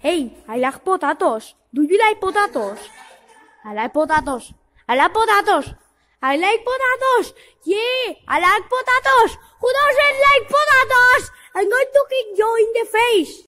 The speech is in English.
Hey, I like potatoes. Do you like potatoes? I like potatoes. I like potatoes. I like potatoes. Yeah, I like potatoes. Who doesn't like potatoes? I'm going to kick you in the face.